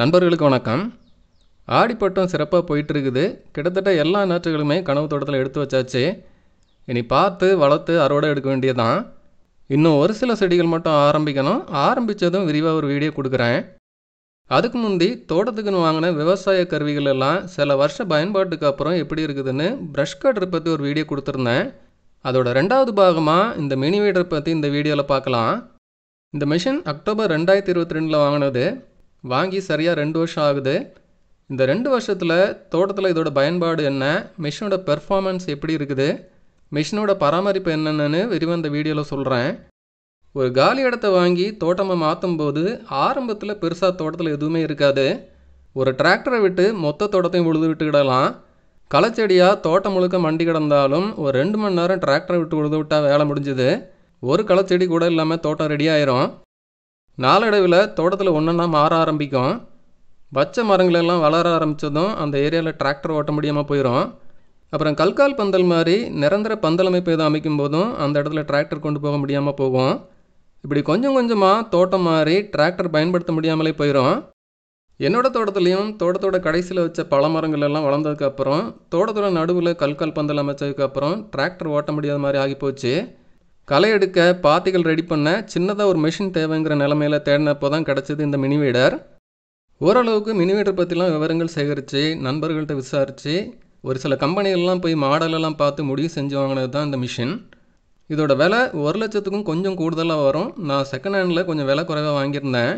நண்பர்களுக்கு வணக்கம் ஆடிப்பட்டம் சிறப்பாக போயிட்டுருக்குது கிட்டத்தட்ட எல்லா நாற்றுகளுமே கனவு தோட்டத்தில் எடுத்து வச்சாச்சு இனி பார்த்து வளர்த்து அறுவடை எடுக்க வேண்டியதான் இன்னும் ஒரு சில செடிகள் மட்டும் ஆரம்பிக்கணும் ஆரம்பித்ததும் விரிவாக ஒரு வீடியோ கொடுக்குறேன் அதுக்கு முந்தி தோட்டத்துக்குன்னு வாங்கின விவசாய கருவிகள் எல்லாம் சில வருஷ பயன்பாட்டுக்கு அப்புறம் எப்படி இருக்குதுன்னு ப்ரஷ் கட்டர் பற்றி ஒரு வீடியோ கொடுத்துருந்தேன் அதோட ரெண்டாவது பாகமாக இந்த மினி வீடரை பற்றி இந்த வீடியோவில் பார்க்கலாம் இந்த மிஷின் அக்டோபர் ரெண்டாயிரத்தி இருபத்தி ரெண்டில் வாங்கினது வாங்கி சரியாக ரெண்டு வருஷம் ஆகுது இந்த ரெண்டு வருஷத்தில் தோட்டத்தில் இதோட பயன்பாடு என்ன மிஷினோட பெர்ஃபார்மன்ஸ் எப்படி இருக்குது மிஷினோட பராமரிப்பு என்னென்னு விரிவந்த வீடியோவில் சொல்கிறேன் ஒரு காலி இடத்த வாங்கி தோட்டமாக மாற்றும் போது ஆரம்பத்தில் பெருசாக தோட்டத்தில் எதுவுமே இருக்காது ஒரு டிராக்டரை விட்டு மொத்த தோட்டத்தையும் உழுது விட்டுக்கிடலாம் களைச்செடியாக தோட்டம் முழுக்க மண்டி கிடந்தாலும் ஒரு ரெண்டு மணி நேரம் டிராக்டரை விட்டு உழுது விட்டால் வேலை முடிஞ்சுது ஒரு களைச்செடி கூட இல்லாமல் தோட்டம் ரெடி ஆயிரும் நாளடைவில் தோட்டத்தில் ஒன்றா மாற ஆரம்பிக்கும் வச்ச மரங்களெல்லாம் வளர ஆரம்பித்ததும் அந்த ஏரியாவில் டிராக்டர் ஓட்ட முடியாமல் போயிடும் அப்புறம் கல்கால் பந்தல் மாதிரி நிரந்தர பந்தல் அமைப்பு எதுவும் அமைக்கும் போதும் அந்த இடத்துல டிராக்டர் கொண்டு போக முடியாமல் போகும் இப்படி கொஞ்சம் கொஞ்சமாக தோட்டம் மாதிரி டிராக்டர் பயன்படுத்த முடியாமலே போயிடும் என்னோடய தோட்டத்துலேயும் தோட்டத்தோட கடைசியில் வச்ச பல மரங்கள் எல்லாம் வளர்ந்ததுக்கப்புறம் தோட்டத்தோட நடுவில் கல்கால் பந்தல் அமைச்சதுக்கப்புறம் டிராக்டர் ஓட்ட முடியாத மாதிரி ஆகிப்போச்சு களை எடுக்க பாத்திகள் ரெடி பண்ண சின்னதாக ஒரு மிஷின் தேவைங்கிற நிலமையில தேடினப்போ தான் கிடச்சிது இந்த மினி வீடர் ஓரளவுக்கு மினி வீடர் பற்றிலாம் விவரங்கள் சேகரித்து நண்பர்கள்ட்ட விசாரித்து ஒரு சில கம்பெனிகள்லாம் போய் மாடலெல்லாம் பார்த்து முடிவு செஞ்சு வாங்கினது தான் இந்த மிஷின் இதோட விலை ஒரு லட்சத்துக்கும் கொஞ்சம் கூடுதலாக வரும் நான் செகண்ட் ஹேண்டில் கொஞ்சம் விலை குறைவாக வாங்கியிருந்தேன்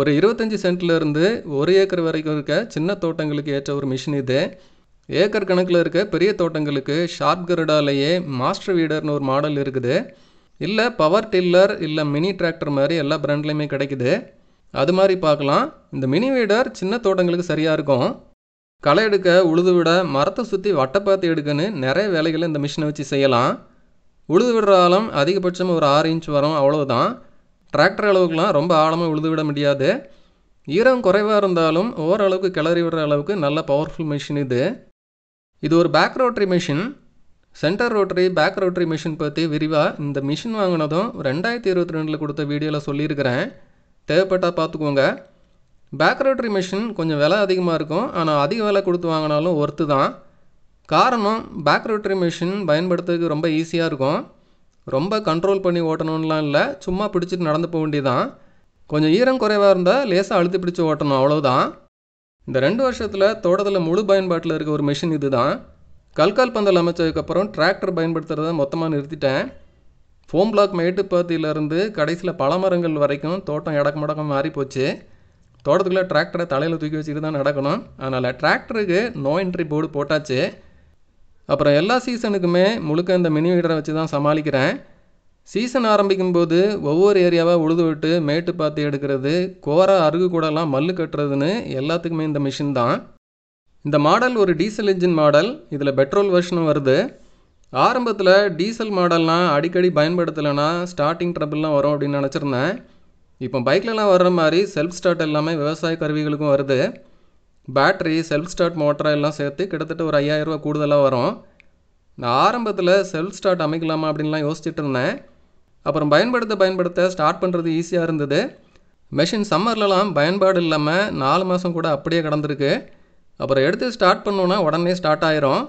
ஒரு இருபத்தஞ்சி சென்ட்லேருந்து ஒரு ஏக்கர் வரைக்கும் இருக்க சின்ன தோட்டங்களுக்கு ஏற்ற ஒரு மிஷின் இது ஏக்கர் கணக்கில் இருக்க பெரிய தோட்டங்களுக்கு ஷார்ப் கருடாலேயே மாஸ்டர் வீடர்னு ஒரு மாடல் இருக்குது இல்லை பவர் டில்லர் இல்லை மினி டிராக்டர் மாதிரி எல்லா பிராண்ட்லேயுமே கிடைக்குது அது மாதிரி பார்க்கலாம் இந்த மினி வீடர் சின்ன தோட்டங்களுக்கு சரியாக இருக்கும் களை எடுக்க உழுது விட மரத்தை சுற்றி வட்டப்பாத்தி எடுக்கன்னு நிறைய வேலைகளை இந்த மிஷினை வச்சு செய்யலாம் உழுது விடுற ஆழம் அதிகபட்சம் ஒரு ஆறு இன்ச் வரும் அவ்வளோதான் டிராக்டர் அளவுக்குலாம் ரொம்ப ஆழமாக உழுது விட முடியாது ஈரம் குறைவாக இருந்தாலும் ஓரளவுக்கு கிளறி விடுற அளவுக்கு நல்ல பவர்ஃபுல் மிஷின் இது இது ஒரு back rotary machine center rotary back rotary machine பற்றி விரிவாக இந்த மிஷின் வாங்கினதும் ரெண்டாயிரத்தி இருபத்தி ரெண்டில் கொடுத்த வீடியோவில் சொல்லியிருக்கிறேன் தேவைப்பட்டால் பார்த்துக்கோங்க பேக் ரோட்ரி மிஷின் கொஞ்சம் விலை அதிகமாக இருக்கும் ஆனால் அதிக விலை கொடுத்து வாங்கினாலும் ஒர்த்து தான் காரணம் பேக் ரோட்ரி மிஷின் பயன்படுத்துறதுக்கு ரொம்ப ஈஸியாக இருக்கும் ரொம்ப கண்ட்ரோல் பண்ணி ஓட்டணும்லாம் இல்லை சும்மா பிடிச்சிட்டு நடந்து போக வேண்டியதான் கொஞ்சம் ஈரம் குறைவாக இருந்தால் லேசாக அழுத்தி பிடிச்சி ஓட்டணும் அவ்வளோதான் இந்த ரெண்டு வருஷத்தில் தோட்டத்தில் முழு பயன்பாட்டில் இருக்க ஒரு மிஷின் இது தான் கல்கால் பந்தல் அமைச்சதுக்கப்புறம் டிராக்டர் பயன்படுத்துகிறத மொத்தமாக நிறுத்திட்டேன் ஃபோம் பிளாக் மேட்டுப்பாத்தியிலேருந்து கடைசியில் பல மரங்கள் வரைக்கும் தோட்டம் இடக்கு மடக்கம் மாறி போச்சு தோட்டத்துக்குள்ளே டிராக்டரை தலையில் தூக்கி வச்சுட்டு தான் நடக்கணும் அதனால் டிராக்டருக்கு நோ என்ட்ரி போர்டு போட்டாச்சு அப்புறம் எல்லா சீசனுக்குமே முழுக்க இந்த மினி வீடரை வச்சு தான் சமாளிக்கிறேன் சீசன் ஆரம்பிக்கும் போது ஒவ்வொரு ஏரியாவாக உழுது விட்டு மேட்டு பார்த்து எடுக்கிறது கோரா அருகு கூடலாம் மல்லு கட்டுறதுன்னு எல்லாத்துக்குமே இந்த மிஷின் தான் இந்த மாடல் ஒரு டீசல் இன்ஜின் மாடல் இதில் பெட்ரோல் வருஷனும் வருது ஆரம்பத்தில் டீசல் மாடல்னால் அடிக்கடி பயன்படுத்தலைன்னா ஸ்டார்டிங் ட்ரபிள்லாம் வரும் அப்படின்னு நினச்சிருந்தேன் இப்போ பைக்லலாம் வர்ற மாதிரி செல்ஃப் ஸ்டார்ட் எல்லாமே விவசாய கருவிகளுக்கும் வருது பேட்ரி செல்ஃப் ஸ்டார்ட் மோட்டரை எல்லாம் சேர்த்து கிட்டத்தட்ட ஒரு ஐயாயிரரூவா கூடுதலாக வரும் நான் ஆரம்பத்தில் செல்ஃப் ஸ்டார்ட் அமைக்கலாமா அப்படின்லாம் யோசிச்சுட்டு இருந்தேன் அப்புறம் பயன்படுத்த பயன்படுத்த ஸ்டார்ட் பண்ணுறது ஈஸியாக இருந்தது மெஷின் சம்மர்லலாம் பயன்பாடு இல்லாமல் நாலு மாதம் கூட அப்படியே கிடந்திருக்கு அப்புறம் எடுத்து ஸ்டார்ட் பண்ணோன்னா உடனே ஸ்டார்ட் ஆயிரும்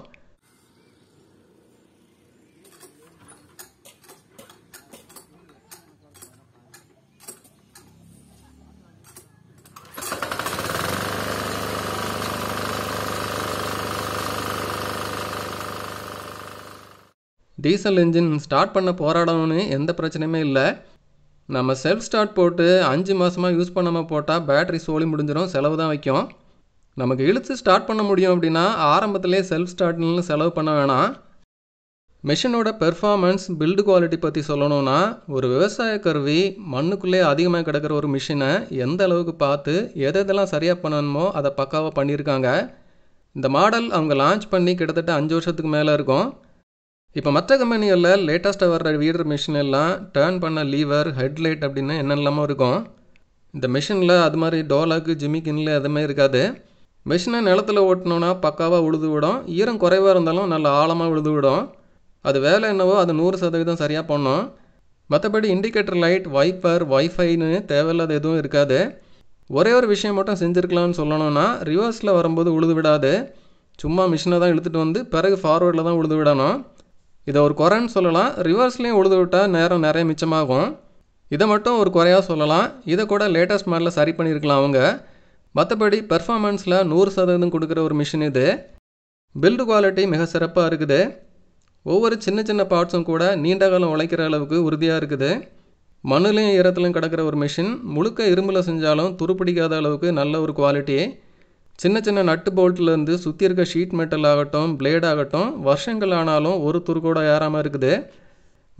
டீசல் இன்ஜின் ஸ்டார்ட் பண்ண போராடணும்னு எந்த பிரச்சனையுமே இல்லை நம்ம செல்ஃப் ஸ்டார்ட் போட்டு அஞ்சு மாதமாக யூஸ் பண்ணாமல் போட்டால் பேட்ரி சோழி முடிஞ்சிடும் செலவு தான் வைக்கும் நமக்கு இழுத்து ஸ்டார்ட் பண்ண முடியும் அப்படின்னா ஆரம்பத்திலே செல்ஃப் ஸ்டார்ட்னு செலவு பண்ண வேணாம் மிஷினோட பெர்ஃபார்மன்ஸ் பில்டு குவாலிட்டி பற்றி சொல்லணும்னா ஒரு விவசாய கருவி மண்ணுக்குள்ளே அதிகமாக கிடக்கிற ஒரு மிஷினை எந்த அளவுக்கு பார்த்து எதை எதெல்லாம் சரியாக பண்ணணுமோ அதை பக்காவாக பண்ணியிருக்காங்க இந்த மாடல் அவங்க லான்ச் பண்ணி கிட்டத்தட்ட அஞ்சு வருஷத்துக்கு மேலே இருக்கும் இப்போ மற்ற கம்பெனிகளில் லேட்டஸ்ட்டாக வர்ற வீடுற மிஷின் எல்லாம் டேர்ன் பண்ண லீவர் ஹெட்லைட் அப்படின்னு என்னெல்லாமோ இருக்கும் இந்த மிஷினில் அது மாதிரி டோலாக்கு ஜிமிக்கின்ல எதுவுமே இருக்காது மிஷினை நிலத்தில் ஓட்டினோன்னா பக்காவாக உழுது விடும் ஈரம் குறைவாக இருந்தாலும் நல்ல ஆழமாக உழுது விடும் அது வேலை என்னவோ அது நூறு சதவீதம் சரியாக பண்ணும் மற்றபடி இண்டிகேட்டர் லைட் வைப்பர் வைஃபைன்னு தேவையில்லாத எதுவும் இருக்காது ஒரே ஒரு விஷயம் மட்டும் செஞ்சுருக்கலாம்னு சொல்லணும்னா ரிவர்ஸில் வரும்போது உழுது விடாது சும்மா மிஷினை தான் இழுத்துட்டு வந்து பிறகு ஃபார்வேர்டில் தான் உழுது விடணும் இதை ஒரு குறைன்னு சொல்லலாம் ரிவர்ஸ்லேயும் உழுது விட்டால் நேரம் நிறைய மிச்சமாகும் இதை மட்டும் ஒரு குறையாக சொல்லலாம் இதை கூட லேட்டஸ்ட் மாடலில் சரி பண்ணியிருக்கலாம் அவங்க மற்றபடி பெர்ஃபார்மன்ஸில் நூறு சதவீதம் கொடுக்குற ஒரு மிஷின் இது பில்டு குவாலிட்டி மிக சிறப்பாக இருக்குது ஒவ்வொரு சின்ன சின்ன பார்ட்ஸும் கூட நீண்ட காலம் உழைக்கிற அளவுக்கு உறுதியாக இருக்குது மண்ணிலையும் ஈரத்திலையும் கிடக்கிற ஒரு மிஷின் முழுக்க இரும்பில் செஞ்சாலும் துருப்பிடிக்காத அளவுக்கு நல்ல ஒரு குவாலிட்டி சின்ன சின்ன நட்டு போல்ட்லேருந்து சுற்றி இருக்க ஷீட் மெட்டல் ஆகட்டும் பிளேட் ஆகட்டும் வருஷங்கள் ஆனாலும் ஒரு கூட ஏறாமல் இருக்குது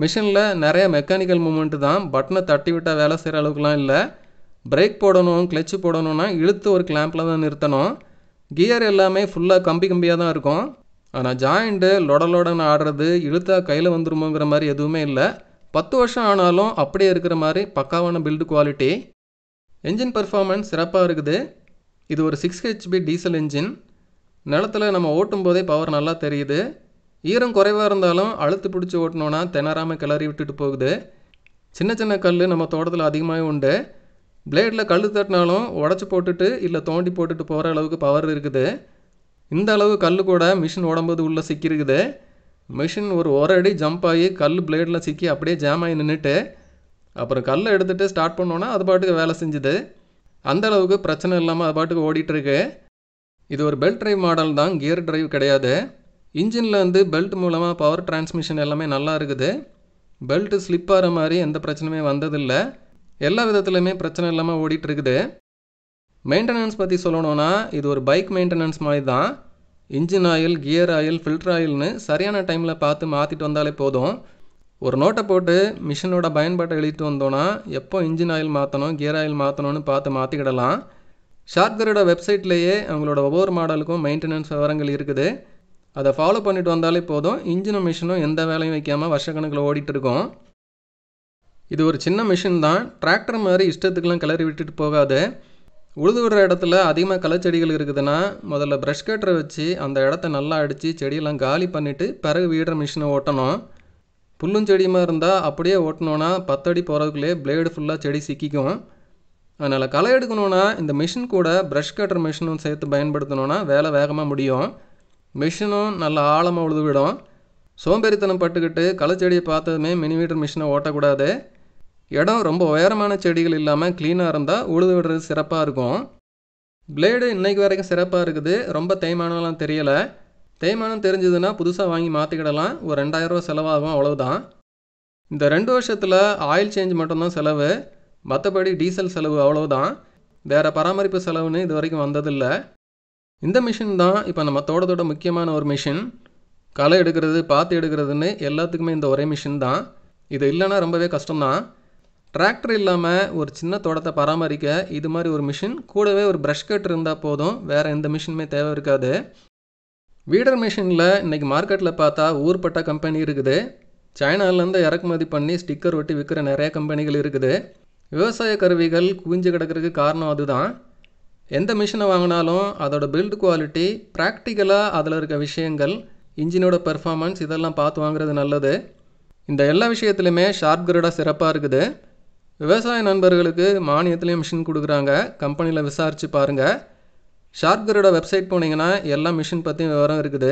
மிஷினில் நிறைய மெக்கானிக்கல் மூமெண்ட்டு தான் பட்டனை தட்டி விட்டால் வேலை செய்கிற அளவுக்குலாம் இல்லை பிரேக் போடணும் கிளச்சு போடணும்னா இழுத்து ஒரு கிளாம்பில் தான் நிறுத்தணும் கியர் எல்லாமே ஃபுல்லாக கம்பி கம்பியாக தான் இருக்கும் ஆனால் ஜாயிண்ட்டு லொடலோடன்னு ஆடுறது இழுத்தா கையில் வந்துருமோங்கிற மாதிரி எதுவுமே இல்லை பத்து வருஷம் ஆனாலும் அப்படியே இருக்கிற மாதிரி பக்காவான பில்டு குவாலிட்டி என்ஜின் பர்ஃபார்மன்ஸ் சிறப்பாக இருக்குது இது ஒரு சிக்ஸ் ஹெச்பி டீசல் இன்ஜின் நிலத்தில் நம்ம ஓட்டும் போதே பவர் நல்லா தெரியுது ஈரம் குறைவாக இருந்தாலும் அழுத்து பிடிச்சி ஓட்டினோன்னா திணறாமல் கிளறி விட்டுட்டு போகுது சின்ன சின்ன கல் நம்ம தோட்டத்தில் அதிகமாகவே உண்டு பிளேடில் கல் தட்டினாலும் உடச்சி போட்டுட்டு இல்லை தோண்டி போட்டுட்டு போகிற அளவுக்கு பவர் இருக்குது இந்த அளவு கல் கூட மிஷின் உடம்புது உள்ளே சிக்கியிருக்குது மிஷின் ஒரு ஒரு அடி ஜம்ப் ஆகி கல் பிளேடில் சிக்கி அப்படியே ஜாம் ஆகி நின்றுட்டு அப்புறம் கல்லை எடுத்துகிட்டு ஸ்டார்ட் பண்ணோன்னா அது பாட்டுக்கு வேலை செஞ்சுது அந்த அளவுக்கு பிரச்சனை இல்லாமல் அது பாட்டுக்கு ஓடிட்டுருக்கு இது ஒரு பெல்ட் ட்ரைவ் மாடல் தான் கியர் ட்ரைவ் கிடையாது இன்ஜினில் வந்து பெல்ட் மூலமாக பவர் டிரான்ஸ்மிஷன் எல்லாமே நல்லா இருக்குது பெல்ட்டு ஸ்லிப் ஆகிற மாதிரி எந்த பிரச்சனையுமே வந்ததில்லை எல்லா விதத்துலையுமே பிரச்சனை இல்லாமல் ஓடிட்டுருக்குது மெயின்டெனன்ஸ் பற்றி சொல்லணும்னா இது ஒரு பைக் மெயின்டெனன்ஸ் மாதிரி தான் engine oil gear oil filter ஆயில்னு சரியான டைமில் பார்த்து மாற்றிட்டு வந்தாலே போதும் ஒரு நோட்டை போட்டு மிஷினோட பயன்பாட்டை எழுதிட்டு வந்தோன்னா எப்போ இன்ஜின் ஆயில் மாற்றணும் கியர் ஆயில் மாற்றணும்னு பார்த்து மாற்றிக்கிடலாம் ஷார்க்கரோட வெப்சைட்லேயே அவங்களோட ஒவ்வொரு மாடலுக்கும் மெயின்டெனன்ஸ் விவரங்கள் இருக்குது அதை ஃபாலோ பண்ணிட்டு வந்தாலே போதும் இன்ஜினும் மிஷினும் எந்த வேலையும் வைக்காமல் வருஷக்கணக்கில் ஓடிட்டுருக்கோம் இருக்கோம் இது ஒரு சின்ன மிஷின் தான் டிராக்டர் மாதிரி இஷ்டத்துக்கெல்லாம் கிளறி விட்டுட்டு போகாது உழுது விடுற இடத்துல அதிகமாக களைச்செடிகள் இருக்குதுன்னா முதல்ல ப்ரஷ் கட்டரை வச்சு அந்த இடத்த நல்லா அடித்து செடியெல்லாம் காலி பண்ணிவிட்டு பிறகு வீடுற மிஷினை ஓட்டணும் புல்லும் செடியுமா இருந்தால் அப்படியே ஓட்டினோன்னா பத்தடி போகிறதுக்குள்ளே பிளேடு ஃபுல்லாக செடி சிக்கிக்கும் அதனால் களை எடுக்கணுன்னா இந்த மிஷின் கூட ப்ரஷ் கட்டர் மிஷினும் சேர்த்து பயன்படுத்தினோன்னா வேலை வேகமாக முடியும் மிஷினும் நல்லா ஆழமாக உழுதுவிடும் சோம்பேறித்தனம் பட்டுக்கிட்டு களை செடியை பார்த்ததுமே மினி மீட்டர் மிஷினை ஓட்டக்கூடாது இடம் ரொம்ப உயரமான செடிகள் இல்லாமல் க்ளீனாக இருந்தால் உழுது விடுறது சிறப்பாக இருக்கும் பிளேடு இன்றைக்கு வரைக்கும் சிறப்பாக இருக்குது ரொம்ப தேய்மானம்லாம் தெரியலை தேய்மானம் தெரிஞ்சதுன்னா புதுசாக வாங்கி மாற்றிக்கிடலாம் ஒரு ரெண்டாயிரரூவா செலவாகும் அவ்வளோதான் இந்த ரெண்டு வருஷத்தில் ஆயில் சேஞ்ச் மட்டும்தான் செலவு மற்றபடி டீசல் செலவு அவ்வளோதான் வேறு பராமரிப்பு செலவுன்னு இது வரைக்கும் வந்ததில்லை இந்த மிஷின் தான் இப்போ நம்ம தோட்டத்தோட முக்கியமான ஒரு மிஷின் களை எடுக்கிறது பாத்து எடுக்கிறதுன்னு எல்லாத்துக்குமே இந்த ஒரே மிஷின் தான் இது இல்லைன்னா ரொம்பவே கஷ்டம்தான் டிராக்டர் இல்லாமல் ஒரு சின்ன தோட்டத்தை பராமரிக்க இது மாதிரி ஒரு மிஷின் கூடவே ஒரு ப்ரஷ் கட் இருந்தால் போதும் வேறு எந்த மிஷினுமே தேவை இருக்காது வீடர் மிஷினில் இன்றைக்கி மார்க்கெட்டில் பார்த்தா ஊர்பட்ட கம்பெனி இருக்குது சைனாலேருந்து இறக்குமதி பண்ணி ஸ்டிக்கர் ஒட்டி விற்கிற நிறைய கம்பெனிகள் இருக்குது விவசாய கருவிகள் குவிஞ்சு கிடக்கிறதுக்கு காரணம் அதுதான் எந்த மிஷினை வாங்கினாலும் அதோட பில்டு குவாலிட்டி ப்ராக்டிக்கலாக அதில் இருக்க விஷயங்கள் இன்ஜினோட பெர்ஃபார்மன்ஸ் இதெல்லாம் பார்த்து வாங்குறது நல்லது இந்த எல்லா விஷயத்துலையுமே ஷார்ப் கிரேடாக சிறப்பாக இருக்குது விவசாய நண்பர்களுக்கு மானியத்துலேயும் மிஷின் கொடுக்குறாங்க கம்பெனியில் விசாரித்து பாருங்கள் ஷார்க்கரோட வெப்சைட் போனீங்கன்னா எல்லா மிஷின் பற்றியும் விவரம் இருக்குது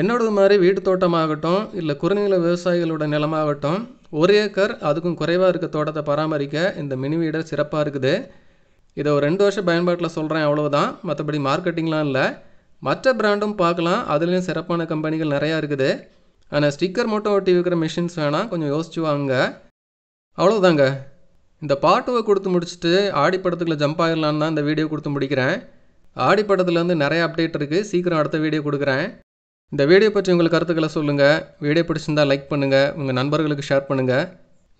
என்னோடது மாதிரி வீட்டு தோட்டமாகட்டும் இல்லை குறுநில விவசாயிகளோட நிலமாகட்டும் ஒரு ஏக்கர் அதுக்கும் குறைவாக இருக்க தோட்டத்தை பராமரிக்க இந்த மினி வீடர் சிறப்பாக இருக்குது இதை ஒரு ரெண்டு வருஷம் பயன்பாட்டில் சொல்கிறேன் அவ்வளோதான் மற்றபடி மார்க்கெட்டிங்லாம் இல்லை மற்ற பிராண்டும் பார்க்கலாம் அதுலேயும் சிறப்பான கம்பெனிகள் நிறையா இருக்குது ஆனால் ஸ்டிக்கர் மட்டும் ஒட்டி இருக்கிற மிஷின்ஸ் வேணால் கொஞ்சம் யோசிச்சு வாங்க அவ்வளோதாங்க இந்த பாட்டுவை கொடுத்து முடிச்சுட்டு ஆடி ஜம்ப் ஆகிடலான்னு தான் இந்த வீடியோ கொடுத்து முடிக்கிறேன் ஆடி படத்துலேருந்து நிறைய அப்டேட் இருக்குது சீக்கிரம் அடுத்த வீடியோ கொடுக்குறேன் இந்த வீடியோ பற்றி உங்கள் கருத்துக்களை சொல்லுங்கள் வீடியோ பிடிச்சிருந்தால் லைக் பண்ணுங்கள் உங்கள் நண்பர்களுக்கு ஷேர் பண்ணுங்கள்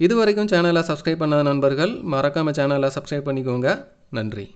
இது வரைக்கும் சேனலை சப்ஸ்கிரைப் பண்ணாத நண்பர்கள் மறக்காமல் சேனலை சப்ஸ்கிரைப் பண்ணிக்கோங்க நன்றி